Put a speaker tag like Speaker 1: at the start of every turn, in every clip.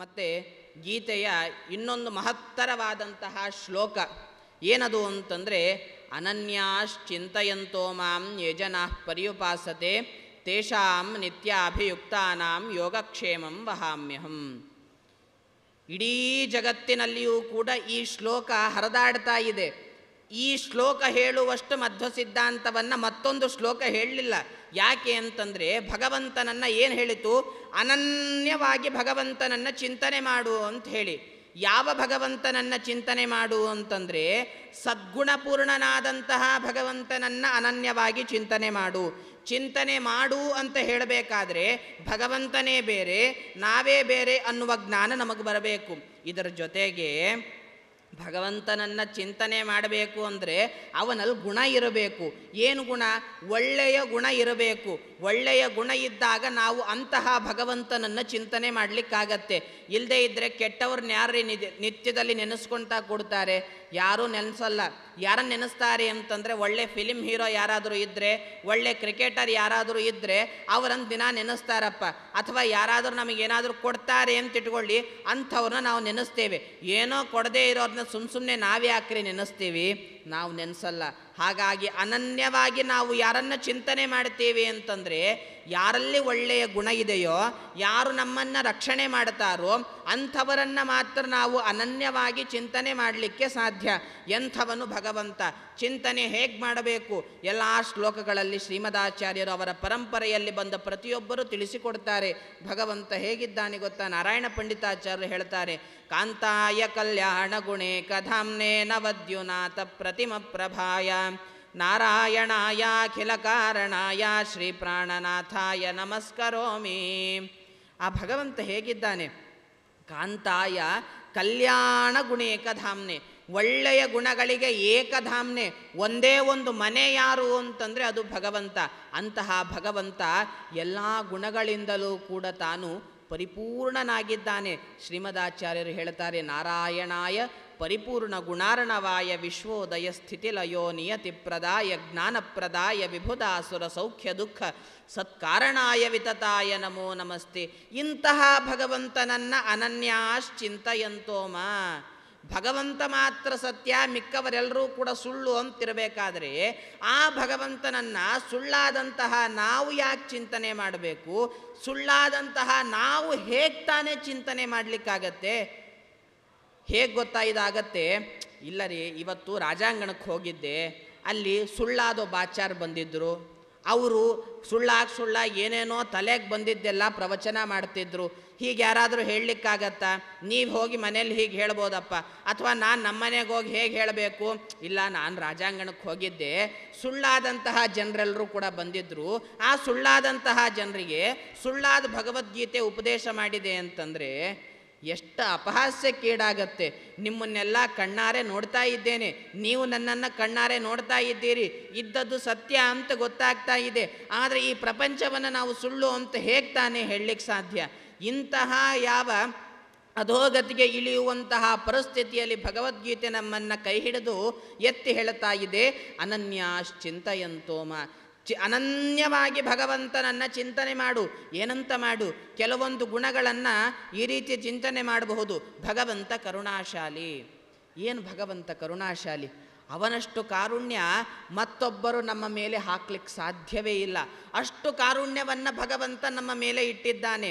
Speaker 1: ಮತ್ತೆ ಗೀತೆಯ ಇನ್ನೊಂದು ಮಹತ್ತರವಾದಂತಹ ಶ್ಲೋಕ ಏನದು ಅಂತಂದರೆ ಅನನ್ಯಾಶ್ಚಿಂತೆಯಂತೋ ಮಾಂ ಯಜನಾ ಪರ್ಯುಪಾಸತೆ ತೇಷಾಂ ನಿತ್ಯಾಭಿಯುಕ್ತಾನಾಂ ಯೋಗಕ್ಷೇಮಂ ವಹಾಮ್ಯಹಂ ಇಡೀ ಜಗತ್ತಿನಲ್ಲಿಯೂ ಕೂಡ ಈ ಶ್ಲೋಕ ಹರಿದಾಡ್ತಾ ಇದೆ ಈ ಶ್ಲೋಕ ಹೇಳುವಷ್ಟು ಮಧ್ವ ಸಿದ್ಧಾಂತವನ್ನು ಮತ್ತೊಂದು ಶ್ಲೋಕ ಹೇಳಲಿಲ್ಲ ಯಾಕೆ ಅಂತಂದರೆ ಭಗವಂತನನ್ನು ಏನು ಹೇಳಿತು ಅನನ್ಯವಾಗಿ ಭಗವಂತನನ್ನು ಚಿಂತನೆ ಮಾಡು ಅಂತ ಹೇಳಿ ಯಾವ ಭಗವಂತನನ್ನು ಚಿಂತನೆ ಮಾಡು ಅಂತಂದರೆ ಸದ್ಗುಣಪೂರ್ಣನಾದಂತಹ ಭಗವಂತನನ್ನು ಅನನ್ಯವಾಗಿ ಚಿಂತನೆ ಮಾಡು ಚಿಂತನೆ ಮಾಡು ಅಂತ ಹೇಳಬೇಕಾದ್ರೆ ಭಗವಂತನೇ ಬೇರೆ ನಾವೇ ಬೇರೆ ಅನ್ನುವ ಜ್ಞಾನ ನಮಗೆ ಬರಬೇಕು ಇದರ ಜೊತೆಗೆ ಭಗವಂತನನ್ನ ಚಿಂತನೆ ಮಾಡಬೇಕು ಅಂದರೆ ಅವನಲ್ಲಿ ಗುಣ ಇರಬೇಕು ಏನು ಗುಣ ಒಳ್ಳೆಯ ಗುಣ ಇರಬೇಕು ಒಳ್ಳೆಯ ಗುಣ ಇದ್ದಾಗ ನಾವು ಅಂತಹ ಭಗವಂತನನ್ನು ಚಿಂತನೆ ಮಾಡಲಿಕ್ಕಾಗತ್ತೆ ಇಲ್ಲದೇ ಇದ್ದರೆ ಕೆಟ್ಟವ್ರನ್ನ ಯಾರು ನಿತ್ಯದಲ್ಲಿ ನೆನೆಸ್ಕೊಳ್ತಾ ಕೊಡ್ತಾರೆ ಯಾರೂ ನೆನೆಸಲ್ಲ ಯಾರನ್ನು ನೆನೆಸ್ತಾರೆ ಅಂತಂದರೆ ಒಳ್ಳೆ ಫಿಲಿಮ್ ಹೀರೋ ಯಾರಾದರೂ ಇದ್ದರೆ ಒಳ್ಳೆ ಕ್ರಿಕೆಟರ್ ಯಾರಾದರೂ ಇದ್ದರೆ ಅವರನ್ನು ದಿನ ನೆನೆಸ್ತಾರಪ್ಪ ಅಥವಾ ಯಾರಾದರೂ ನಮಗೇನಾದರೂ ಕೊಡ್ತಾರೆ ಅಂತ ಇಟ್ಕೊಳ್ಳಿ ಅಂಥವ್ರನ್ನ ನಾವು ನೆನೆಸ್ತೇವೆ ಏನೋ ಕೊಡದೇ ಇರೋದನ್ನ ಸುಮ್ಮ ಸುಮ್ಮನೆ ನಾವ್ಯಾಕ್ರೆ ನೆನೆಸ್ತೀವಿ ನಾವು ನೆನೆಸಲ್ಲ ಹಾಗಾಗಿ ಅನನ್ಯವಾಗಿ ನಾವು ಯಾರನ್ನು ಚಿಂತನೆ ಮಾಡ್ತೇವೆ ಅಂತಂದರೆ ಯಾರಲ್ಲಿ ಒಳ್ಳೆಯ ಗುಣ ಇದೆಯೋ ಯಾರು ನಮ್ಮನ್ನು ರಕ್ಷಣೆ ಮಾಡ್ತಾರೋ ಅಂಥವರನ್ನು ಮಾತ್ರ ನಾವು ಅನನ್ಯವಾಗಿ ಚಿಂತನೆ ಮಾಡಲಿಕ್ಕೆ ಸಾಧ್ಯ ಎಂಥವನು ಭಗವಂತ ಚಿಂತನೆ ಹೇಗೆ ಮಾಡಬೇಕು ಎಲ್ಲ ಶ್ಲೋಕಗಳಲ್ಲಿ ಶ್ರೀಮದಾಚಾರ್ಯರು ಅವರ ಪರಂಪರೆಯಲ್ಲಿ ಬಂದ ಪ್ರತಿಯೊಬ್ಬರು ತಿಳಿಸಿಕೊಡ್ತಾರೆ ಭಗವಂತ ಹೇಗಿದ್ದಾನೆ ಗೊತ್ತಾ ನಾರಾಯಣ ಪಂಡಿತಾಚಾರ್ಯರು ಹೇಳ್ತಾರೆ ಕಾಂತಾಯ ಕಲ್ಯಾಣ ಗುಣೇ ಕಥಾಮ್ನೇ ನವದ್ಯುನಾಥ ಪ್ರ प्रतिमप्रभाय ಕಾರಣಾಯ ಶ್ರೀ ಪ್ರಾಣನಾಥಾಯ ನಮಸ್ಕರೋಮಿ ಆ ಭಗವಂತ ಹೇಗಿದ್ದಾನೆ ಕಾಂತಾಯ ಕಲ್ಯಾಣ ಗುಣ ಏಕಧಾಮ್ನೆ ಒಳ್ಳೆಯ ಗುಣಗಳಿಗೆ ಏಕಧಾಮ್ನೆ ಒಂದೇ ಒಂದು ಮನೆ ಯಾರು ಅಂತಂದರೆ ಅದು ಭಗವಂತ ಅಂತಹ ಭಗವಂತ ಎಲ್ಲ ಗುಣಗಳಿಂದಲೂ ಕೂಡ ತಾನು ಪರಿಪೂರ್ಣನಾಗಿದ್ದಾನೆ ಶ್ರೀಮದಾಚಾರ್ಯರು ಹೇಳ್ತಾರೆ ನಾರಾಯಣಾಯ ಪರಿಪೂರ್ಣ ಗುಣಾರ್ಣವಾಯ ವಿಶ್ವೋದಯ ಸ್ಥಿತಿಲಯೋ ನಿಯತಿ ಪ್ರದಾಯ ಜ್ಞಾನಪ್ರದಾಯ ವಿಭುದಾಸುರ ಸೌಖ್ಯ ದುಃಖ ಸತ್ಕಾರಣಾಯ ವಿತತಾಯ ನಮೋ ನಮಸ್ತೆ ಇಂತಹ ಭಗವಂತನನ್ನ ಅನನ್ಯಾಶ್ಚಿಂತೆಯಂತೋಮ ಭಗವಂತ ಮಾತ್ರ ಸತ್ಯ ಮಿಕ್ಕವರೆಲ್ಲರೂ ಕೂಡ ಸುಳ್ಳು ಅಂತಿರಬೇಕಾದರೆ ಆ ಭಗವಂತನನ್ನು ಸುಳ್ಳಾದಂತಹ ನಾವು ಯಾಕೆ ಚಿಂತನೆ ಮಾಡಬೇಕು ಸುಳ್ಳಾದಂತಹ ನಾವು ಹೇಗ್ತಾನೆ ಚಿಂತನೆ ಮಾಡಲಿಕ್ಕಾಗತ್ತೆ ಹೇಗೆ ಗೊತ್ತಾಯಿದಾಗತ್ತೆ ಇಲ್ಲ ರೀ ಇವತ್ತು ರಾಜಾಂಗಣಕ್ಕೆ ಹೋಗಿದ್ದೆ ಅಲ್ಲಿ ಸುಳ್ಳಾದ ಬಾಚಾರ್ ಬಂದಿದ್ದರು ಅವರು ಸುಳ್ಳಾಗಿ ಸುಳ್ಳಾಗಿ ಏನೇನೋ ತಲೆಗೆ ಬಂದಿದ್ದೆಲ್ಲ ಪ್ರವಚನ ಮಾಡ್ತಿದ್ರು ಹೀಗೆ ಯಾರಾದರೂ ಹೇಳಲಿಕ್ಕಾಗತ್ತಾ ನೀವು ಹೋಗಿ ಮನೇಲಿ ಹೀಗೆ ಹೇಳ್ಬೋದಪ್ಪ ಅಥವಾ ನಾನು ನಮ್ಮನೆಗೆ ಹೋಗಿ ಹೇಗೆ ಹೇಳಬೇಕು ಇಲ್ಲ ನಾನು ರಾಜಾಂಗಣಕ್ಕೆ ಹೋಗಿದ್ದೆ ಸುಳ್ಳಾದಂತಹ ಜನರೆಲ್ಲರೂ ಕೂಡ ಬಂದಿದ್ದರು ಆ ಸುಳ್ಳಾದಂತಹ ಜನರಿಗೆ ಸುಳ್ಳಾದ ಭಗವದ್ಗೀತೆ ಉಪದೇಶ ಮಾಡಿದೆ ಅಂತಂದರೆ ಎಷ್ಟು ಅಪಹಾಸ್ಯಕ್ಕೀಡಾಗತ್ತೆ ನಿಮ್ಮನ್ನೆಲ್ಲ ಕಣ್ಣಾರೆ ನೋಡ್ತಾ ಇದ್ದೇನೆ ನೀವು ನನ್ನನ್ನು ಕಣ್ಣಾರೆ ನೋಡ್ತಾ ಇದ್ದೀರಿ ಇದ್ದದ್ದು ಸತ್ಯ ಅಂತ ಗೊತ್ತಾಗ್ತಾ ಇದೆ ಆದರೆ ಈ ಪ್ರಪಂಚವನ್ನು ನಾವು ಸುಳ್ಳು ಅಂತ ಹೇಗೆ ತಾನೇ ಹೇಳಲಿಕ್ಕೆ ಸಾಧ್ಯ ಇಂತಹ ಯಾವ ಅಧೋಗತಿಗೆ ಇಳಿಯುವಂತಹ ಪರಿಸ್ಥಿತಿಯಲ್ಲಿ ಭಗವದ್ಗೀತೆ ನಮ್ಮನ್ನು ಕೈ ಹಿಡಿದು ಎತ್ತಿ ಹೇಳ್ತಾ ಇದೆ ಅನನ್ಯಾಶ್ಚಿಂತೆಯಂತೋಮ ಚಿ ಅನನ್ಯವಾಗಿ ಭಗವಂತನನ್ನು ಚಿಂತನೆ ಮಾಡು ಏನಂತ ಮಾಡು ಕೆಲವೊಂದು ಗುಣಗಳನ್ನು ಈ ರೀತಿ ಚಿಂತನೆ ಮಾಡಬಹುದು ಭಗವಂತ ಕರುಣಾಶಾಲಿ ಏನು ಭಗವಂತ ಕರುಣಾಶಾಲಿ ಅವನಷ್ಟು ಕಾರುಣ್ಯ ಮತ್ತೊಬ್ಬರು ನಮ್ಮ ಮೇಲೆ ಹಾಕ್ಲಿಕ್ಕೆ ಸಾಧ್ಯವೇ ಇಲ್ಲ ಅಷ್ಟು ಕಾರುಣ್ಯವನ್ನು ಭಗವಂತ ನಮ್ಮ ಮೇಲೆ ಇಟ್ಟಿದ್ದಾನೆ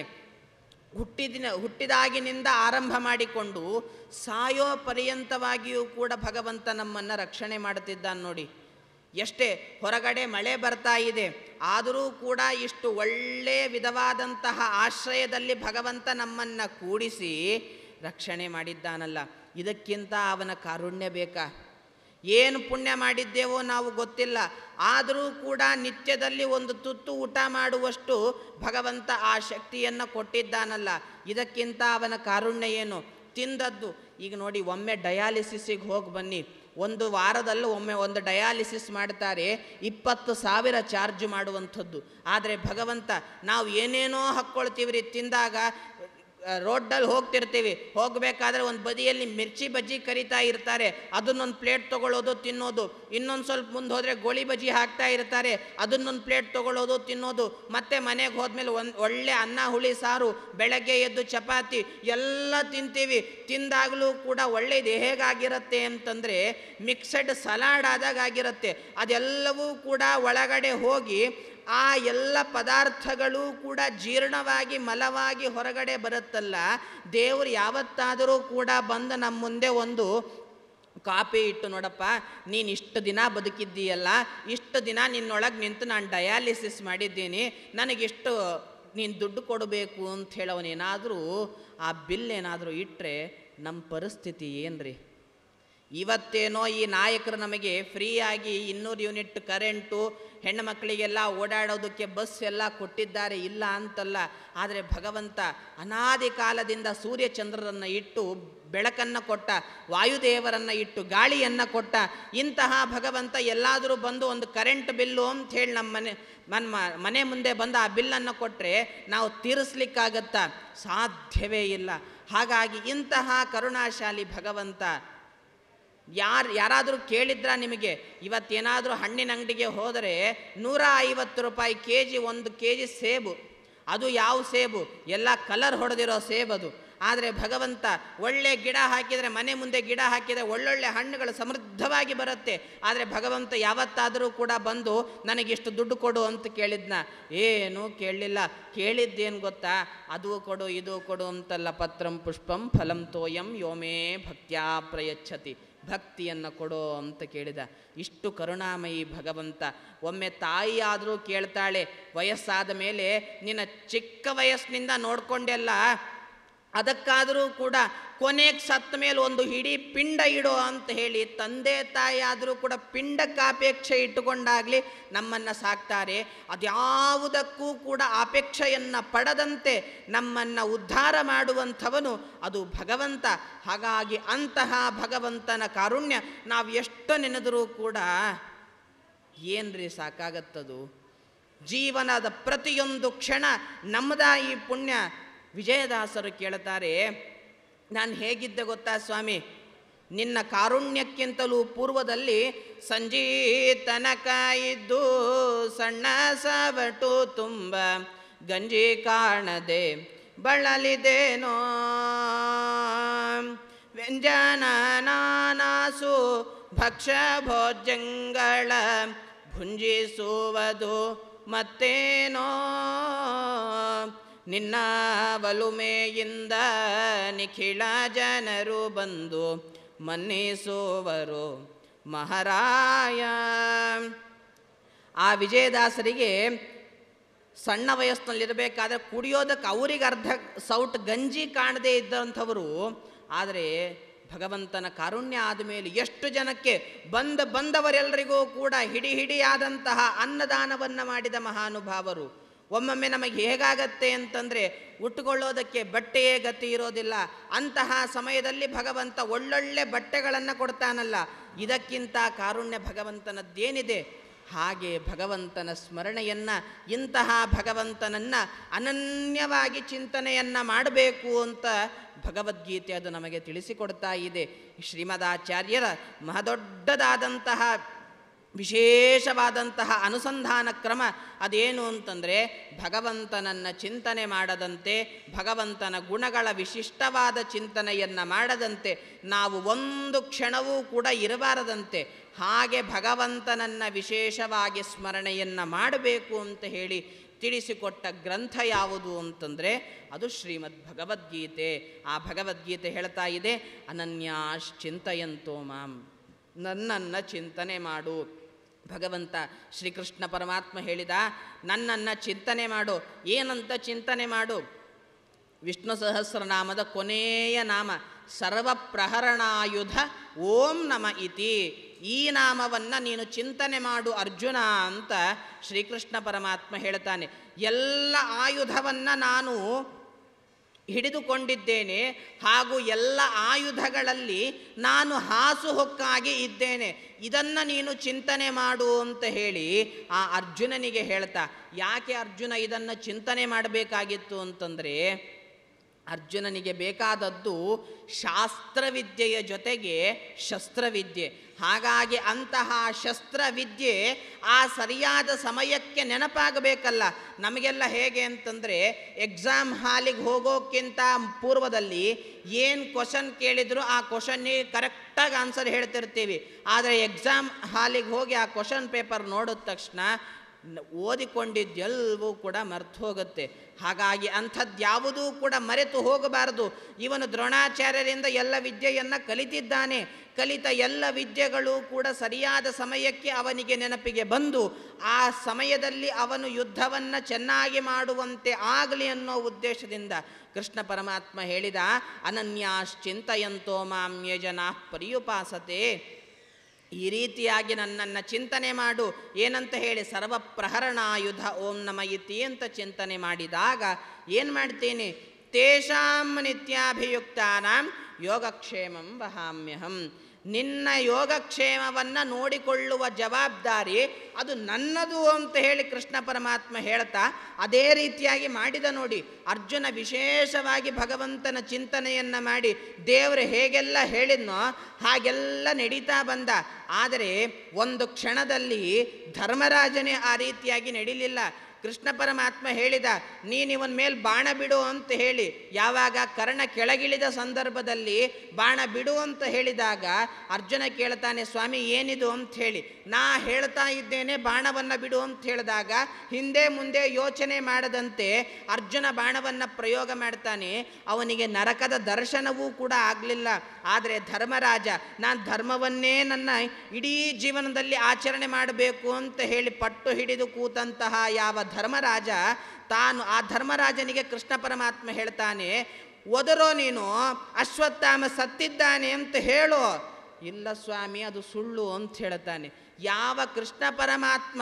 Speaker 1: ಹುಟ್ಟಿದಿನ ಹುಟ್ಟಿದಾಗಿನಿಂದ ಆರಂಭ ಮಾಡಿಕೊಂಡು ಸಾಯೋ ಪರ್ಯಂತವಾಗಿಯೂ ಕೂಡ ಭಗವಂತ ನಮ್ಮನ್ನು ರಕ್ಷಣೆ ಮಾಡುತ್ತಿದ್ದಾನೆ ನೋಡಿ ಎಷ್ಟೇ ಹೊರಗಡೆ ಮಳೆ ಬರ್ತಾ ಇದೆ ಆದರೂ ಕೂಡ ಇಷ್ಟು ಒಳ್ಳೆಯ ವಿಧವಾದಂತಹ ಆಶ್ರಯದಲ್ಲಿ ಭಗವಂತ ನಮ್ಮನ್ನು ಕೂಡಿಸಿ ರಕ್ಷಣೆ ಮಾಡಿದ್ದಾನಲ್ಲ ಇದಕ್ಕಿಂತ ಅವನ ಕಾರುಣ್ಯ ಬೇಕಾ ಏನು ಪುಣ್ಯ ಮಾಡಿದ್ದೇವೋ ನಾವು ಗೊತ್ತಿಲ್ಲ ಆದರೂ ಕೂಡ ನಿತ್ಯದಲ್ಲಿ ಒಂದು ತುತ್ತು ಊಟ ಮಾಡುವಷ್ಟು ಭಗವಂತ ಆ ಶಕ್ತಿಯನ್ನು ಕೊಟ್ಟಿದ್ದಾನಲ್ಲ ಇದಕ್ಕಿಂತ ಅವನ ಕಾರುಣ್ಯ ಏನು ತಿಂದದ್ದು ಈಗ ನೋಡಿ ಒಮ್ಮೆ ಡಯಾಲಿಸಿಸಿಗೆ ಹೋಗಿ ಬನ್ನಿ ಒಂದು ವಾರದಲ್ಲಿ ಒಮ್ಮೆ ಒಂದು ಡಯಾಲಿಸಿಸ್ ಮಾಡ್ತಾರೆ ಇಪ್ಪತ್ತು ಸಾವಿರ ಚಾರ್ಜ್ ಮಾಡುವಂಥದ್ದು ಆದರೆ ಭಗವಂತ ನಾವು ಏನೇನೋ ಹಾಕ್ಕೊಳ್ತೀವ್ರಿ ತಿಂದಾಗ ರೋಡ್ನಲ್ಲಿ ಹೋಗ್ತಿರ್ತೀವಿ ಹೋಗಬೇಕಾದ್ರೆ ಒಂದು ಬದಿಯಲ್ಲಿ ಮಿರ್ಚಿ ಬಜ್ಜಿ ಕರಿತಾ ಇರ್ತಾರೆ ಅದನ್ನೊಂದು ಪ್ಲೇಟ್ ತೊಗೊಳ್ಳೋದು ತಿನ್ನೋದು ಇನ್ನೊಂದು ಸ್ವಲ್ಪ ಮುಂದೆ ಹೋದರೆ ಗೋಳಿ ಬಜ್ಜಿ ಹಾಕ್ತಾ ಇರ್ತಾರೆ ಅದನ್ನೊಂದು ಪ್ಲೇಟ್ ತೊಗೊಳ್ಳೋದು ತಿನ್ನೋದು ಮತ್ತೆ ಮನೆಗೆ ಹೋದ್ಮೇಲೆ ಒಂದು ಒಳ್ಳೆ ಅನ್ನ ಹುಳಿ ಸಾರು ಬೆಳಗ್ಗೆ ಎದ್ದು ಚಪಾತಿ ಎಲ್ಲ ತಿಂತೀವಿ ತಿಂದಾಗಲೂ ಕೂಡ ಒಳ್ಳೆಯದು ಹೇಗಾಗಿರುತ್ತೆ ಅಂತಂದರೆ ಮಿಕ್ಸಡ್ ಸಲಾಡ್ ಆದಾಗ ಆಗಿರುತ್ತೆ ಅದೆಲ್ಲವೂ ಕೂಡ ಒಳಗಡೆ ಹೋಗಿ ಆ ಎಲ್ಲ ಪದಾರ್ಥಗಳು ಕೂಡ ಜೀರ್ಣವಾಗಿ ಮಲವಾಗಿ ಹೊರಗಡೆ ಬರುತ್ತಲ್ಲ ದೇವರು ಯಾವತ್ತಾದರೂ ಕೂಡ ಬಂದು ನಮ್ಮ ಮುಂದೆ ಒಂದು ಕಾಪಿ ಇಟ್ಟು ನೋಡಪ್ಪ ನೀನು ಇಷ್ಟು ದಿನ ಬದುಕಿದ್ದೀಯಲ್ಲ ಇಷ್ಟು ದಿನ ನಿನ್ನೊಳಗೆ ನಿಂತು ನಾನು ಡಯಾಲಿಸಿಸ್ ಮಾಡಿದ್ದೀನಿ ನನಗಿಷ್ಟು ನೀನು ದುಡ್ಡು ಕೊಡಬೇಕು ಅಂತ ಹೇಳೋನೇನಾದರೂ ಆ ಬಿಲ್ ಏನಾದರೂ ಇಟ್ಟರೆ ನಮ್ಮ ಪರಿಸ್ಥಿತಿ ಏನು ರೀ ಇವತ್ತೇನೋ ಈ ನಾಯಕರು ನಮಗೆ ಫ್ರೀಯಾಗಿ ಇನ್ನೂರು ಯೂನಿಟ್ ಕರೆಂಟು ಹೆಣ್ಣು ಮಕ್ಕಳಿಗೆಲ್ಲ ಓಡಾಡೋದಕ್ಕೆ ಬಸ್ ಎಲ್ಲ ಕೊಟ್ಟಿದ್ದಾರೆ ಇಲ್ಲ ಅಂತಲ್ಲ ಆದರೆ ಭಗವಂತ ಅನಾದಿ ಕಾಲದಿಂದ ಸೂರ್ಯಚಂದ್ರರನ್ನು ಇಟ್ಟು ಬೆಳಕನ್ನು ಕೊಟ್ಟ ವಾಯುದೇವರನ್ನು ಇಟ್ಟು ಗಾಳಿಯನ್ನು ಕೊಟ್ಟ ಇಂತಹ ಭಗವಂತ ಎಲ್ಲಾದರೂ ಬಂದು ಒಂದು ಕರೆಂಟ್ ಬಿಲ್ಲು ಅಂತ ಹೇಳಿ ನಮ್ಮ ಮನೆ ನಮ್ಮ ಮನೆ ಮುಂದೆ ಬಂದು ಆ ಬಿಲ್ಲನ್ನು ಕೊಟ್ಟರೆ ನಾವು ತೀರಿಸ್ಲಿಕ್ಕಾಗತ್ತಾ ಸಾಧ್ಯವೇ ಇಲ್ಲ ಹಾಗಾಗಿ ಇಂತಹ ಕರುಣಾಶಾಲಿ ಭಗವಂತ ಯಾರು ಯಾರಾದರೂ ಕೇಳಿದ್ರ ನಿಮಗೆ ಇವತ್ತೇನಾದರೂ ಹಣ್ಣಿನ ಅಂಗಡಿಗೆ ಹೋದರೆ ನೂರ ಐವತ್ತು ರೂಪಾಯಿ ಕೆ ಜಿ ಒಂದು ಕೆ ಜಿ ಸೇಬು ಅದು ಯಾವ ಸೇಬು ಎಲ್ಲ ಕಲರ್ ಹೊಡೆದಿರೋ ಸೇಬದು ಆದರೆ ಭಗವಂತ ಒಳ್ಳೆ ಗಿಡ ಹಾಕಿದರೆ ಮನೆ ಮುಂದೆ ಗಿಡ ಹಾಕಿದರೆ ಒಳ್ಳೊಳ್ಳೆ ಹಣ್ಣುಗಳು ಸಮೃದ್ಧವಾಗಿ ಬರುತ್ತೆ ಆದರೆ ಭಗವಂತ ಯಾವತ್ತಾದರೂ ಕೂಡ ಬಂದು ನನಗಿಷ್ಟು ದುಡ್ಡು ಕೊಡು ಅಂತ ಕೇಳಿದ್ನ ಏನು ಕೇಳಲಿಲ್ಲ ಕೇಳಿದ್ದೇನು ಗೊತ್ತಾ ಅದು ಕೊಡು ಇದು ಕೊಡು ಅಂತಲ್ಲ ಪತ್ರಂ ಪುಷ್ಪಂ ಫಲಂ ತೋಯಂ ಯೋಮೇ ಭಕ್ತ್ಯಾ ಪ್ರಯಚ್ಛತಿ ಭಕ್ತಿಯನ್ನು ಕೊಡೋ ಅಂತ ಕೇಳಿದ ಇಷ್ಟು ಕರುಣಾಮಯಿ ಭಗವಂತ ಒಮ್ಮೆ ತಾಯಿಯಾದರೂ ಕೇಳ್ತಾಳೆ ವಯಸ್ಸಾದ ಮೇಲೆ ನಿನ್ನ ಚಿಕ್ಕ ವಯಸ್ಸಿನಿಂದ ನೋಡಿಕೊಂಡೆಲ್ಲ ಅದಕ್ಕಾದರೂ ಕೂಡ ಕೊನೆಗೆ ಸತ್ತ ಮೇಲೆ ಒಂದು ಹಿಡಿ ಪಿಂಡ ಇಡೋ ಅಂತ ಹೇಳಿ ತಂದೆ ತಾಯಿ ಆದರೂ ಕೂಡ ಪಿಂಡಕ್ಕಾಪೇಕ್ಷೆ ಇಟ್ಟುಕೊಂಡಾಗಲಿ ನಮ್ಮನ್ನು ಸಾಕ್ತಾರೆ ಅದ್ಯಾವುದಕ್ಕೂ ಕೂಡ ಅಪೇಕ್ಷೆಯನ್ನು ಪಡದಂತೆ ನಮ್ಮನ್ನು ಉದ್ಧಾರ ಮಾಡುವಂಥವನು ಅದು ಭಗವಂತ ಹಾಗಾಗಿ ಅಂತಹ ಭಗವಂತನ ಕಾರುಣ್ಯ ನಾವು ಎಷ್ಟು ನೆನೆದರೂ ಕೂಡ ಏನ್ರಿ ಸಾಕಾಗತ್ತದು ಜೀವನದ ಪ್ರತಿಯೊಂದು ಕ್ಷಣ ನಮ್ಮದ ಈ ಪುಣ್ಯ ವಿಜಯದಾಸರು ಕೇಳ್ತಾರೆ ನಾನು ಹೇಗಿದ್ದೆ ಗೊತ್ತಾ ಸ್ವಾಮಿ ನಿನ್ನ ಕಾರುಣ್ಯಕ್ಕಿಂತಲೂ ಪೂರ್ವದಲ್ಲಿ ಸಂಜೀತನಕ ಇದ್ದು ಸಣ್ಣ ಸಬಟು ತುಂಬ ಗಂಜಿ ಕಾಣದೆ ಬಳಲಿದೇನೋ ವ್ಯಂಜನ ನಾನಾಸು ಭಕ್ಷ ಭೋಜಂಗಳ ಭುಂಜಿಸುವುದು ಮತ್ತೇನೋ ನಿನ್ನ ಬಲುಮೆಯಿಂದ ನಿಖಿಳ ಜನರು ಬಂದು ಮನ್ನಿಸುವರು ಮಹಾರಾಯ ಆ ವಿಜಯದಾಸರಿಗೆ ಸಣ್ಣ ವಯಸ್ಸಿನಲ್ಲಿರಬೇಕಾದ್ರೆ ಕುಡಿಯೋದಕ್ಕೆ ಅವರಿಗೆ ಅರ್ಧ ಸೌಟ್ ಗಂಜಿ ಕಾಣದೇ ಇದ್ದಂಥವರು ಆದರೆ ಭಗವಂತನ ಕಾರುಣ್ಯ ಆದಮೇಲೆ ಎಷ್ಟು ಜನಕ್ಕೆ ಬಂದ ಬಂದವರೆಲ್ಲರಿಗೂ ಕೂಡ ಹಿಡಿ ಹಿಡಿಯಾದಂತಹ ಅನ್ನದಾನವನ್ನು ಮಾಡಿದ ಮಹಾನುಭಾವರು ಒಮ್ಮೊಮ್ಮೆ ನಮಗೆ ಹೇಗಾಗತ್ತೆ ಅಂತಂದರೆ ಉಟ್ಕೊಳ್ಳೋದಕ್ಕೆ ಬಟ್ಟೆಯೇ ಗತಿ ಇರೋದಿಲ್ಲ ಅಂತಹ ಸಮಯದಲ್ಲಿ ಭಗವಂತ ಒಳ್ಳೊಳ್ಳೆ ಬಟ್ಟೆಗಳನ್ನು ಕೊಡ್ತಾನಲ್ಲ ಇದಕ್ಕಿಂತ ಕಾರುಣ್ಯ ಭಗವಂತನದ್ದೇನಿದೆ ಹಾಗೆ ಭಗವಂತನ ಸ್ಮರಣೆಯನ್ನು ಇಂತಹ ಭಗವಂತನನ್ನು ಅನನ್ಯವಾಗಿ ಚಿಂತನೆಯನ್ನು ಮಾಡಬೇಕು ಅಂತ ಭಗವದ್ಗೀತೆ ಅದು ನಮಗೆ ತಿಳಿಸಿಕೊಡ್ತಾ ಇದೆ ಶ್ರೀಮದಾಚಾರ್ಯರ ಮಹದೊಡ್ಡದಾದಂತಹ ವಿಶೇಷವಾದಂತಹ ಅನುಸಂಧಾನ ಕ್ರಮ ಅದೇನು ಅಂತಂದರೆ ಭಗವಂತನನ್ನು ಚಿಂತನೆ ಮಾಡದಂತೆ ಭಗವಂತನ ಗುಣಗಳ ವಿಶಿಷ್ಟವಾದ ಚಿಂತನೆಯನ್ನು ಮಾಡದಂತೆ ನಾವು ಒಂದು ಕ್ಷಣವೂ ಕೂಡ ಇರಬಾರದಂತೆ ಹಾಗೆ ಭಗವಂತನನ್ನು ವಿಶೇಷವಾಗಿ ಸ್ಮರಣೆಯನ್ನು ಮಾಡಬೇಕು ಅಂತ ಹೇಳಿ ತಿಳಿಸಿಕೊಟ್ಟ ಗ್ರಂಥ ಯಾವುದು ಅಂತಂದರೆ ಅದು ಶ್ರೀಮದ್ ಭಗವದ್ಗೀತೆ ಆ ಭಗವದ್ಗೀತೆ ಹೇಳ್ತಾ ಇದೆ ಅನನ್ಯಾಶ್ಚಿಂತೆಯಂತೋ ಮಾಂ ನನ್ನನ್ನು ಚಿಂತನೆ ಮಾಡು ಭಗವಂತ ಶ್ರೀಕೃಷ್ಣ ಪರಮಾತ್ಮ ಹೇಳಿದ ನನ್ನನ್ನು ಚಿಂತನೆ ಮಾಡು ಏನಂತ ಚಿಂತನೆ ಮಾಡು ವಿಷ್ಣು ಸಹಸ್ರನಾಮದ ಕೊನೆಯ ನಾಮ ಸರ್ವಪ್ರಹರಣಾಯುಧ ಓಂ ನಮ ಇತಿ ಈ ನಾಮವನ್ನು ನೀನು ಚಿಂತನೆ ಮಾಡು ಅರ್ಜುನ ಅಂತ ಶ್ರೀಕೃಷ್ಣ ಪರಮಾತ್ಮ ಹೇಳ್ತಾನೆ ಎಲ್ಲ ಆಯುಧವನ್ನು ನಾನು ಹಿಡಿದುಕೊಂಡಿದ್ದೇನೆ ಹಾಗೂ ಎಲ್ಲ ಆಯುಧಗಳಲ್ಲಿ ನಾನು ಹಾಸುಹೊಕ್ಕಾಗಿ ಇದ್ದೇನೆ ಇದನ್ನು ನೀನು ಚಿಂತನೆ ಮಾಡು ಅಂತ ಹೇಳಿ ಆ ಅರ್ಜುನನಿಗೆ ಹೇಳ್ತಾ ಯಾಕೆ ಅರ್ಜುನ ಇದನ್ನು ಚಿಂತನೆ ಮಾಡಬೇಕಾಗಿತ್ತು ಅಂತಂದರೆ ಅರ್ಜುನನಿಗೆ ಬೇಕಾದದ್ದು ಶಾಸ್ತ್ರವಿದ್ಯೆಯ ಜೊತೆಗೆ ಶಸ್ತ್ರವಿದ್ಯೆ ಹಾಗಾಗಿ ಅಂತಹ ಶಸ್ತ್ರವಿದ್ಯೆ ಆ ಸರಿಯಾದ ಸಮಯಕ್ಕೆ ನೆನಪಾಗಬೇಕಲ್ಲ ನಮಗೆಲ್ಲ ಹೇಗೆ ಅಂತಂದರೆ ಎಕ್ಸಾಮ್ ಹಾಲಿಗೆ ಹೋಗೋಕ್ಕಿಂತ ಪೂರ್ವದಲ್ಲಿ ಏನು ಕ್ವಶನ್ ಕೇಳಿದರೂ ಆ ಕ್ವಶನ್ನಿಗೆ ಕರೆಕ್ಟಾಗಿ ಆನ್ಸರ್ ಹೇಳ್ತಿರ್ತೀವಿ ಆದರೆ ಎಕ್ಸಾಮ್ ಹಾಲಿಗೆ ಹೋಗಿ ಆ ಕ್ವಶನ್ ಪೇಪರ್ ನೋಡಿದ ತಕ್ಷಣ ಓದಿಕೊಂಡಿದ್ದೆಲ್ಲವೂ ಕೂಡ ಮರ್ತು ಹೋಗುತ್ತೆ ಹಾಗಾಗಿ ಅಂಥದ್ದ್ಯಾವುದೂ ಕೂಡ ಮರೆತು ಹೋಗಬಾರದು ಇವನು ದ್ರೋಣಾಚಾರ್ಯರಿಂದ ಎಲ್ಲ ವಿದ್ಯೆಯನ್ನು ಕಲಿತಿದ್ದಾನೆ ಕಲಿತ ಎಲ್ಲ ವಿದ್ಯೆಗಳು ಕೂಡ ಸರಿಯಾದ ಸಮಯಕ್ಕೆ ಅವನಿಗೆ ನೆನಪಿಗೆ ಬಂದು ಆ ಸಮಯದಲ್ಲಿ ಅವನು ಯುದ್ಧವನ್ನು ಚೆನ್ನಾಗಿ ಮಾಡುವಂತೆ ಆಗಲಿ ಅನ್ನೋ ಉದ್ದೇಶದಿಂದ ಕೃಷ್ಣ ಪರಮಾತ್ಮ ಹೇಳಿದ ಅನನ್ಯಾಶ್ಚಿಂತೆಯಂತೋ ಮಾಮ್ಯ ಪರಿಯುಪಾಸತೆ ಈ ರೀತಿಯಾಗಿ ನನ್ನನ್ನು ಚಿಂತನೆ ಮಾಡು ಏನಂತ ಹೇಳಿ ಸರ್ವ ಪ್ರಹರಣಾಯುಧ ಓಂ ನಮ ಇತಿ ಅಂತ ಚಿಂತನೆ ಮಾಡಿದಾಗ ಏನು ಮಾಡ್ತೀನಿ ತೇಷಾಂ ನಿತ್ಯಾಭಿಯುಕ್ತಾನಾಂ ಯೋಗಕ್ಷೇಮಂ ವಹಾಮ್ಯಹಂ ನಿನ್ನ ಯೋಗಕ್ಷೇಮವನ್ನು ನೋಡಿಕೊಳ್ಳುವ ಜವಾಬ್ದಾರಿ ಅದು ನನ್ನದು ಅಂತ ಹೇಳಿ ಕೃಷ್ಣ ಪರಮಾತ್ಮ ಹೇಳ್ತಾ ಅದೇ ರೀತಿಯಾಗಿ ಮಾಡಿದ ನೋಡಿ ಅರ್ಜುನ ವಿಶೇಷವಾಗಿ ಭಗವಂತನ ಚಿಂತನೆಯನ್ನು ಮಾಡಿ ದೇವರು ಹೇಗೆಲ್ಲ ಹೇಳಿದ್ನೋ ಹಾಗೆಲ್ಲ ನಡೀತಾ ಬಂದ ಆದರೆ ಒಂದು ಕ್ಷಣದಲ್ಲಿ ಧರ್ಮರಾಜನೇ ಆ ರೀತಿಯಾಗಿ ನಡೀಲಿಲ್ಲ ಕೃಷ್ಣ ಪರಮಾತ್ಮ ಹೇಳಿದ ನೀನಿವನ್ ಮೇಲೆ ಬಾಣ ಬಿಡು ಅಂತ ಹೇಳಿ ಯಾವಾಗ ಕರ್ಣ ಕೆಳಗಿಳಿದ ಸಂದರ್ಭದಲ್ಲಿ ಬಾಣ ಬಿಡು ಅಂತ ಹೇಳಿದಾಗ ಅರ್ಜುನ ಕೇಳ್ತಾನೆ ಸ್ವಾಮಿ ಏನಿದು ಅಂತ ಹೇಳಿ ನಾ ಹೇಳ್ತಾ ಇದ್ದೇನೆ ಬಾಣವನ್ನು ಬಿಡು ಅಂತ ಹೇಳಿದಾಗ ಹಿಂದೆ ಮುಂದೆ ಯೋಚನೆ ಮಾಡದಂತೆ ಅರ್ಜುನ ಬಾಣವನ್ನು ಪ್ರಯೋಗ ಮಾಡ್ತಾನೆ ಅವನಿಗೆ ನರಕದ ದರ್ಶನವೂ ಕೂಡ ಆಗಲಿಲ್ಲ ಆದರೆ ಧರ್ಮರಾಜ ನಾನು ಧರ್ಮವನ್ನೇ ನನ್ನ ಇಡೀ ಜೀವನದಲ್ಲಿ ಆಚರಣೆ ಮಾಡಬೇಕು ಅಂತ ಹೇಳಿ ಪಟ್ಟು ಹಿಡಿದು ಕೂತಂತಹ ಯಾವ ಧರ್ಮರಾಜ ತಾನು ಆ ಧರ್ಮರಾಜನಿಗೆ ಕೃಷ್ಣ ಪರಮಾತ್ಮ ಹೇಳ್ತಾನೆ ಒದರೋ ನೀನು ಅಶ್ವತ್ಥಾಮ ಸತ್ತಿದ್ದಾನೆ ಅಂತ ಹೇಳು ಇಲ್ಲ ಸ್ವಾಮಿ ಅದು ಸುಳ್ಳು ಅಂತ ಹೇಳ್ತಾನೆ ಯಾವ ಕೃಷ್ಣ ಪರಮಾತ್ಮ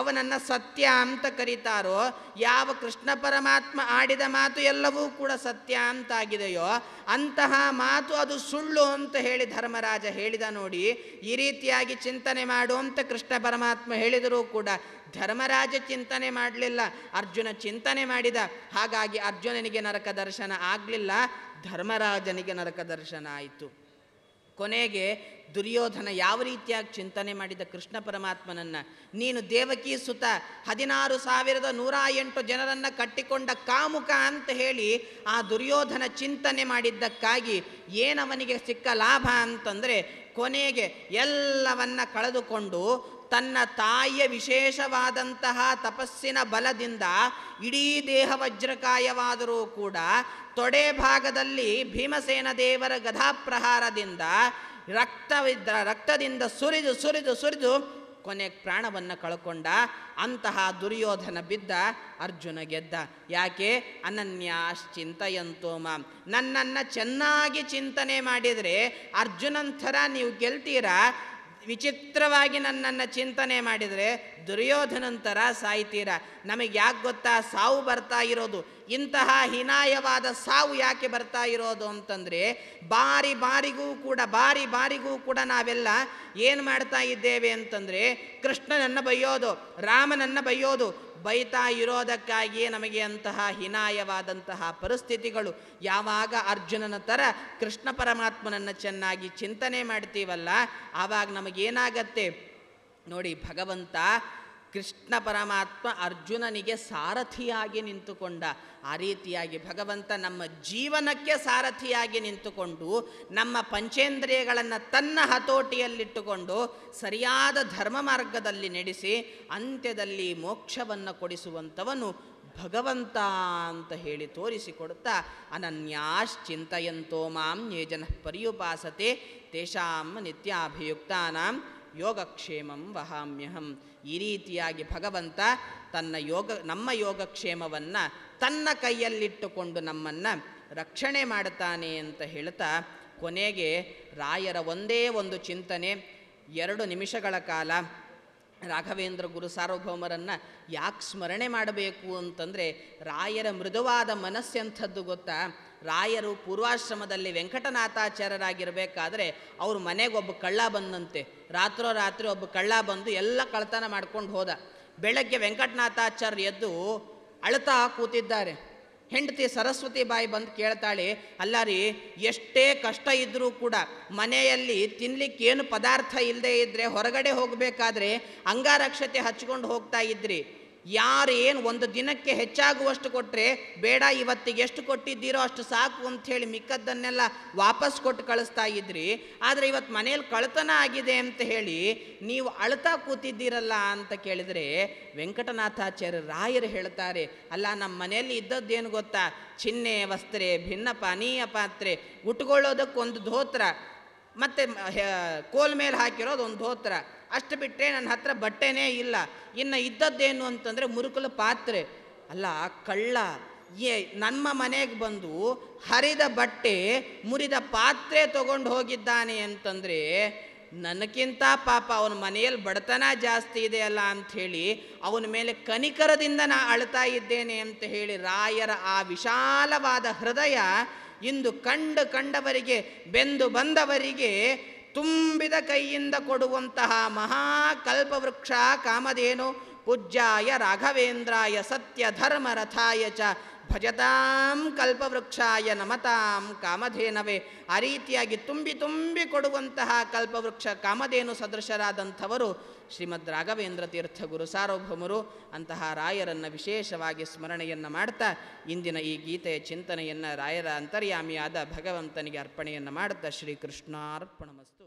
Speaker 1: ಅವನನ್ನು ಸತ್ಯ ಅಂತ ಕರೀತಾರೋ ಯಾವ ಕೃಷ್ಣ ಪರಮಾತ್ಮ ಆಡಿದ ಮಾತು ಎಲ್ಲವೂ ಕೂಡ ಸತ್ಯ ಅಂತಾಗಿದೆಯೋ ಅಂತಹ ಮಾತು ಅದು ಸುಳ್ಳು ಅಂತ ಹೇಳಿ ಧರ್ಮರಾಜ ಹೇಳಿದ ನೋಡಿ ಈ ರೀತಿಯಾಗಿ ಚಿಂತನೆ ಮಾಡು ಅಂತ ಕೃಷ್ಣ ಪರಮಾತ್ಮ ಹೇಳಿದರೂ ಕೂಡ ಧರ್ಮರಾಜ ಚಿಂತನೆ ಮಾಡಲಿಲ್ಲ ಅರ್ಜುನ ಚಿಂತನೆ ಮಾಡಿದ ಹಾಗಾಗಿ ಅರ್ಜುನನಿಗೆ ನರಕ ದರ್ಶನ ಆಗಲಿಲ್ಲ ಧರ್ಮರಾಜನಿಗೆ ನರಕ ದರ್ಶನ ಆಯಿತು ಕೊನೆಗೆ ದುರ್ಯೋಧನ ಯಾವ ರೀತಿಯಾಗಿ ಚಿಂತನೆ ಮಾಡಿದ ಕೃಷ್ಣ ಪರಮಾತ್ಮನನ್ನು ನೀನು ದೇವಕಿ ಸುತ ಹದಿನಾರು ಸಾವಿರದ ನೂರ ಎಂಟು ಜನರನ್ನು ಕಟ್ಟಿಕೊಂಡ ಕಾಮುಕ ಅಂತ ಹೇಳಿ ಆ ದುರ್ಯೋಧನ ಚಿಂತನೆ ಮಾಡಿದ್ದಕ್ಕಾಗಿ ಏನವನಿಗೆ ಸಿಕ್ಕ ಲಾಭ ಅಂತಂದರೆ ಕೊನೆಗೆ ಎಲ್ಲವನ್ನ ಕಳೆದುಕೊಂಡು ತನ್ನ ತಾಯಿಯ ವಿಶೇಷವಾದಂತಹ ತಪಸ್ಸಿನ ಬಲದಿಂದ ಇಡೀ ದೇಹ ವಜ್ರಕಾಯವಾದರೂ ಕೂಡ ತೊಡೆ ಭಾಗದಲ್ಲಿ ಭೀಮಸೇನ ದೇವರ ಗಧಾಪ್ರಹಾರದಿಂದ ರಕ್ತವಿದ್ದ ರಕ್ತದಿಂದ ಸುರಿದು ಸುರಿದು ಸುರಿದು ಕೊನೆಗೆ ಪ್ರಾಣವನ್ನು ಕಳ್ಕೊಂಡ ಅಂತಹ ದುರ್ಯೋಧನ ಬಿದ್ದ ಅರ್ಜುನ ಗೆದ್ದ ಯಾಕೆ ಅನನ್ಯಾಶ್ಚಿಂತೆಯಂತೋಮ ನನ್ನನ್ನು ಚೆನ್ನಾಗಿ ಚಿಂತನೆ ಮಾಡಿದರೆ ಅರ್ಜುನಂಥರ ನೀವು ಗೆಲ್ತೀರಾ ವಿಚಿತ್ರವಾಗಿ ನನ್ನನ್ನು ಚಿಂತನೆ ಮಾಡಿದರೆ ದುರ್ಯೋಧನಂತರ ಸಾಯ್ತೀರ ನಮಗೆ ಯಾಕೆ ಗೊತ್ತಾ ಸಾವು ಬರ್ತಾ ಇರೋದು ಇಂತಹ ಹೀನಾಯವಾದ ಸಾವು ಯಾಕೆ ಬರ್ತಾ ಇರೋದು ಅಂತಂದರೆ ಬಾರಿ ಬಾರಿಗೂ ಕೂಡ ಬಾರಿ ಬಾರಿಗೂ ಕೂಡ ನಾವೆಲ್ಲ ಏನು ಮಾಡ್ತಾ ಇದ್ದೇವೆ ಅಂತಂದರೆ ಕೃಷ್ಣನನ್ನು ಬೈಯೋದು ರಾಮನನ್ನು ಬೈಯೋದು ಬೈತಾ ಇರೋದಕ್ಕಾಗಿಯೇ ನಮಗೆ ಅಂತಹ ಹೀನಾಯವಾದಂತಹ ಪರಿಸ್ಥಿತಿಗಳು ಯಾವಾಗ ಅರ್ಜುನನ ಥರ ಕೃಷ್ಣ ಪರಮಾತ್ಮನನ್ನು ಚೆನ್ನಾಗಿ ಚಿಂತನೆ ಮಾಡ್ತೀವಲ್ಲ ಆವಾಗ ನಮಗೇನಾಗತ್ತೆ ನೋಡಿ ಭಗವಂತ ಕೃಷ್ಣ ಪರಮಾತ್ಮ ಅರ್ಜುನನಿಗೆ ಸಾರಥಿಯಾಗಿ ನಿಂತುಕೊಂಡ ಆ ರೀತಿಯಾಗಿ ಭಗವಂತ ನಮ್ಮ ಜೀವನಕ್ಕೆ ಸಾರಥಿಯಾಗಿ ನಿಂತುಕೊಂಡು ನಮ್ಮ ಪಂಚೇಂದ್ರಿಯಗಳನ್ನು ತನ್ನ ಹತೋಟಿಯಲ್ಲಿಟ್ಟುಕೊಂಡು ಸರಿಯಾದ ಧರ್ಮ ಮಾರ್ಗದಲ್ಲಿ ನಡೆಸಿ ಅಂತ್ಯದಲ್ಲಿ ಮೋಕ್ಷವನ್ನು ಕೊಡಿಸುವಂಥವನು ಭಗವಂತ ಅಂತ ಹೇಳಿ ತೋರಿಸಿಕೊಡುತ್ತಾ ಅನನ್ಯಾಶ್ಚಿಂತೆಯಂತೋ ಮಾಂ ಯೇ ಜನ ಪರ್ಯುಪಾಸತೆ ತೇಷಾಂ ನಿತ್ಯಾಭಿಯುಕ್ತಾನಾಂ ಯೋಗಕ್ಷೇಮಂ ವಹಾಮ್ಯಹಂ ಈ ರೀತಿಯಾಗಿ ಭಗವಂತ ತನ್ನ ಯೋಗ ನಮ್ಮ ಯೋಗಕ್ಷೇಮವನ್ನು ತನ್ನ ಕೈಯಲ್ಲಿಟ್ಟುಕೊಂಡು ನಮ್ಮನ್ನು ರಕ್ಷಣೆ ಮಾಡ್ತಾನೆ ಅಂತ ಹೇಳ್ತಾ ಕೊನೆಗೆ ರಾಯರ ಒಂದೇ ಒಂದು ಚಿಂತನೆ ಎರಡು ನಿಮಿಷಗಳ ಕಾಲ ರಾಘವೇಂದ್ರ ಗುರು ಸಾರ್ವಭೌಮರನ್ನು ಯಾಕೆ ಸ್ಮರಣೆ ಮಾಡಬೇಕು ಅಂತಂದರೆ ರಾಯರ ಮೃದುವಾದ ಮನಸ್ಸೆಂಥದ್ದು ಗೊತ್ತಾ ರಾಯರು ಪೂರ್ವಾಶ್ರಮದಲ್ಲಿ ವೆಂಕಟನಾಥಾಚಾರ್ಯರಾಗಿರಬೇಕಾದ್ರೆ ಅವ್ರ ಒಬ್ಬ ಕಳ್ಳ ಬಂದಂತೆ ರಾತ್ರೋ ರಾತ್ರಿ ಒಬ್ಬ ಕಳ್ಳ ಬಂದು ಎಲ್ಲ ಕಳ್ತನ ಮಾಡ್ಕೊಂಡು ಹೋದ ಬೆಳಗ್ಗೆ ವೆಂಕಟನಾಥಾಚಾರ್ಯ ಎದ್ದು ಅಳ್ತಾ ಕೂತಿದ್ದಾರೆ ಹೆಂಡತಿ ಸರಸ್ವತಿ ಬಾಯಿ ಬಂದು ಕೇಳ್ತಾಳೆ ಅಲ್ಲ ರೀ ಎಷ್ಟೇ ಕಷ್ಟ ಇದ್ದರೂ ಕೂಡ ಮನೆಯಲ್ಲಿ ತಿನ್ಲಿಕ್ಕೇನು ಪದಾರ್ಥ ಇಲ್ಲದೆ ಇದ್ದರೆ ಹೊರಗಡೆ ಹೋಗಬೇಕಾದ್ರೆ ಅಂಗಾರಕ್ಷತೆ ಹಚ್ಕೊಂಡು ಹೋಗ್ತಾ ಇದ್ರಿ ಯಾರೇನು ಒಂದು ದಿನಕ್ಕೆ ಹೆಚ್ಚಾಗುವಷ್ಟು ಕೊಟ್ಟರೆ ಬೇಡ ಇವತ್ತಿಗೆ ಎಷ್ಟು ಕೊಟ್ಟಿದ್ದೀರೋ ಅಷ್ಟು ಸಾಕು ಅಂಥೇಳಿ ಮಿಕ್ಕದ್ದನ್ನೆಲ್ಲ ವಾಪಸ್ ಕೊಟ್ಟು ಕಳಿಸ್ತಾ ಇದ್ರಿ ಆದರೆ ಇವತ್ತು ಮನೇಲಿ ಕಳ್ತನ ಆಗಿದೆ ಅಂತ ಹೇಳಿ ನೀವು ಅಳ್ತಾ ಕೂತಿದ್ದೀರಲ್ಲ ಅಂತ ಕೇಳಿದರೆ ವೆಂಕಟನಾಥಾಚಾರ್ಯ ರಾಯರು ಹೇಳ್ತಾರೆ ಅಲ್ಲ ನಮ್ಮ ಮನೆಯಲ್ಲಿ ಇದ್ದದ್ದೇನು ಗೊತ್ತಾ ಚಿನ್ನೆ ವಸ್ತ್ರ ಭಿನ್ನ ಪಾನೀಯ ಪಾತ್ರೆ ಉಟ್ಕೊಳ್ಳೋದಕ್ಕೊಂದು ಧೋತ್ರ ಮತ್ತು ಕೋಲ್ ಮೇಲೆ ಹಾಕಿರೋದು ಒಂದು ಧೋತ್ರ ಅಷ್ಟು ಬಿಟ್ಟರೆ ನನ್ನ ಹತ್ರ ಬಟ್ಟೆನೇ ಇಲ್ಲ ಇನ್ನು ಇದ್ದದ್ದೇನು ಅಂತಂದರೆ ಮುರುಕಲು ಪಾತ್ರೆ ಅಲ್ಲ ಕಳ್ಳ ಏ ನಮ್ಮ ಮನೆಗೆ ಬಂದು ಹರಿದ ಬಟ್ಟೆ ಮುರಿದ ಪಾತ್ರೆ ತಗೊಂಡು ಹೋಗಿದ್ದಾನೆ ಅಂತಂದರೆ ನನಗಿಂತ ಪಾಪ ಅವನ ಮನೆಯಲ್ಲಿ ಬಡತನ ಜಾಸ್ತಿ ಇದೆ ಅಲ್ಲ ಅಂಥೇಳಿ ಅವನ ಮೇಲೆ ಕನಿಕರದಿಂದ ನಾ ಅಳ್ತಾ ಇದ್ದೇನೆ ಅಂತ ಹೇಳಿ ರಾಯರ ಆ ವಿಶಾಲವಾದ ಹೃದಯ ಇಂದು ಕಂಡು ಕಂಡವರಿಗೆ ಬೆಂದು ಬಂದವರಿಗೆ ತುಂಬಿದ ಕೈಯಿಂದ ಕೊಡುವಂತಹ ಮಹಾಕಲ್ಪವೃಕ್ಷ ಕಾಮಧೇನು ಪೂಜ್ಯಾಯ ರಾಘವೇಂದ್ರಾಯ ಸತ್ಯ ಚ ಭಜತಾಂ ಕಲ್ಪವೃಕ್ಷಾಯ ನಮತಾಂ ಕಾಮಧೇನವೇ ಆ ರೀತಿಯಾಗಿ ತುಂಬಿ ತುಂಬಿ ಕೊಡುವಂತಹ ಕಲ್ಪವೃಕ್ಷ ಕಾಮಧೇನು ಸದೃಶರಾದಂಥವರು ಶ್ರೀಮದ್ ರಾಘವೇಂದ್ರ ತೀರ್ಥ ಗುರು ಸಾರ್ವಭೌಮರು ಅಂತಹ ರಾಯರನ್ನು ವಿಶೇಷವಾಗಿ ಸ್ಮರಣೆಯನ್ನು ಮಾಡ್ತಾ ಇಂದಿನ ಈ ಗೀತೆಯ ಚಿಂತನೆಯನ್ನು ರಾಯರ ಅಂತರ್ಯಾಮಿಯಾದ ಭಗವಂತನಿಗೆ ಅರ್ಪಣೆಯನ್ನು ಮಾಡುತ್ತಾ ಶ್ರೀಕೃಷ್ಣಾರ್ಪಣಮಸ್ತು